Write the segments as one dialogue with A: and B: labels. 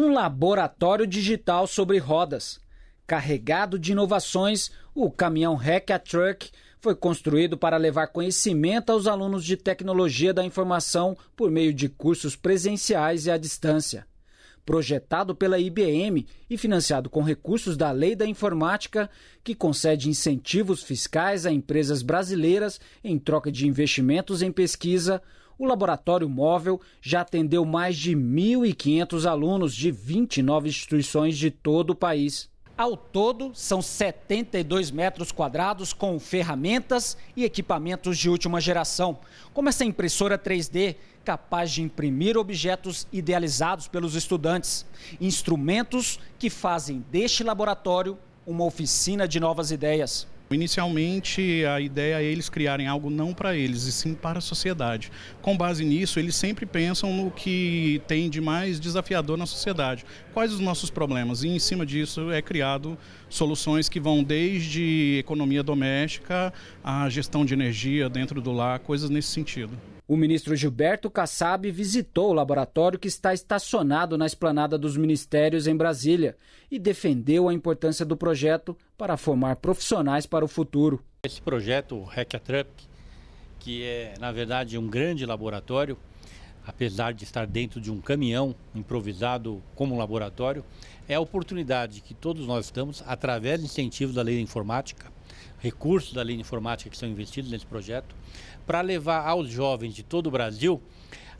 A: um laboratório digital sobre rodas. Carregado de inovações, o caminhão Hack a Truck foi construído para levar conhecimento aos alunos de tecnologia da informação por meio de cursos presenciais e à distância. Projetado pela IBM e financiado com recursos da Lei da Informática, que concede incentivos fiscais a empresas brasileiras em troca de investimentos em pesquisa, o laboratório móvel já atendeu mais de 1.500 alunos de 29 instituições de todo o país. Ao todo, são 72 metros quadrados com ferramentas e equipamentos de última geração, como essa impressora 3D, capaz de imprimir objetos idealizados pelos estudantes, instrumentos que fazem deste laboratório uma
B: oficina de novas ideias. Inicialmente, a ideia é eles criarem algo não para eles, e sim para a sociedade. Com base nisso, eles sempre pensam no que tem de mais desafiador na sociedade. Quais os nossos problemas? E em cima disso é criado soluções que vão desde economia doméstica à gestão de energia dentro do lar, coisas nesse sentido.
A: O ministro Gilberto Kassab visitou o laboratório que está estacionado na esplanada dos ministérios em Brasília e defendeu a importância do projeto para formar profissionais para o futuro.
C: Esse projeto Hackatrap, que é na verdade um grande laboratório, apesar de estar dentro de um caminhão improvisado como um laboratório, é a oportunidade que todos nós estamos, através de incentivos da lei da informática, recursos da linha informática que são investidos nesse projeto, para levar aos jovens de todo o Brasil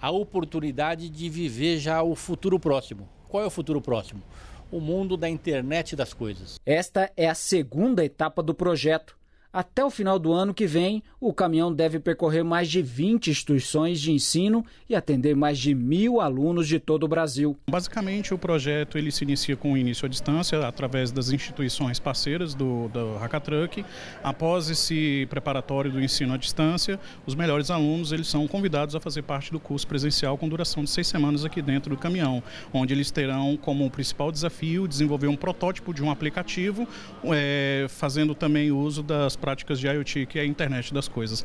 C: a oportunidade de viver já o futuro próximo. Qual é o futuro próximo? O mundo da internet das coisas.
A: Esta é a segunda etapa do projeto até o final do ano que vem, o caminhão deve percorrer mais de 20 instituições de ensino e atender mais de mil alunos de todo o Brasil.
B: Basicamente, o projeto ele se inicia com o início à distância, através das instituições parceiras do, do Hackatruck. Após esse preparatório do ensino à distância, os melhores alunos eles são convidados a fazer parte do curso presencial com duração de seis semanas aqui dentro do caminhão, onde eles terão como principal desafio desenvolver um protótipo de um aplicativo, é, fazendo também uso das práticas de IoT, que é a internet das coisas.